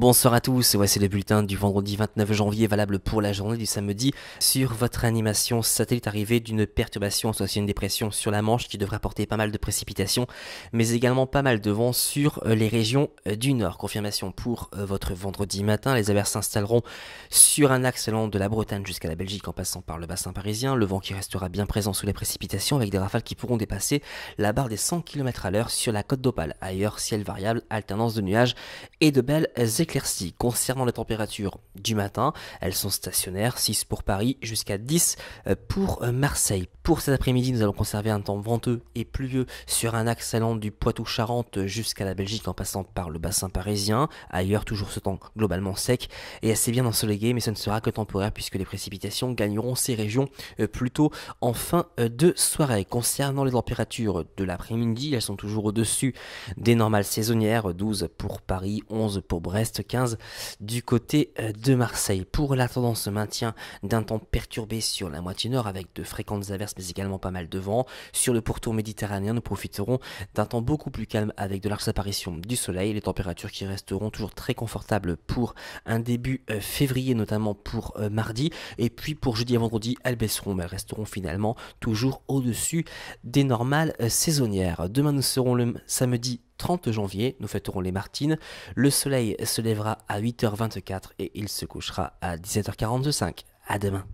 Bonsoir à tous, voici le bulletin du vendredi 29 janvier valable pour la journée du samedi sur votre animation satellite arrivée d'une perturbation associée à une dépression sur la Manche qui devrait apporter pas mal de précipitations mais également pas mal de vent sur euh, les régions euh, du nord. Confirmation pour euh, votre vendredi matin, les averses s'installeront sur un axe allant de la Bretagne jusqu'à la Belgique en passant par le bassin parisien, le vent qui restera bien présent sous les précipitations avec des rafales qui pourront dépasser la barre des 100 km à l'heure sur la côte d'Opale. Ailleurs, ciel variable, alternance de nuages et de belles Concernant les températures du matin, elles sont stationnaires, 6 pour Paris jusqu'à 10 euh, pour euh, Marseille. Pour cet après-midi, nous allons conserver un temps venteux et pluvieux sur un axe allant du poitou charente jusqu'à la Belgique en passant par le bassin parisien. Ailleurs, toujours ce temps globalement sec et assez bien ensoleillé, mais ce ne sera que temporaire puisque les précipitations gagneront ces régions euh, plutôt en fin de soirée. Concernant les températures de l'après-midi, elles sont toujours au-dessus des normales saisonnières, 12 pour Paris, 11 pour Brest, 15 du côté euh, de Marseille. Pour la tendance maintien d'un temps perturbé sur la moitié nord avec de fréquentes averses mais également pas mal de vent. Sur le pourtour méditerranéen, nous profiterons d'un temps beaucoup plus calme avec de larges apparitions du soleil. Les températures qui resteront toujours très confortables pour un début euh, février, notamment pour euh, mardi. Et puis pour jeudi et vendredi, elles baisseront mais elles resteront finalement toujours au-dessus des normales saisonnières. Demain, nous serons le samedi 30 janvier, nous fêterons les Martines. Le soleil se lèvera à 8h24 et il se couchera à 17h45. À demain.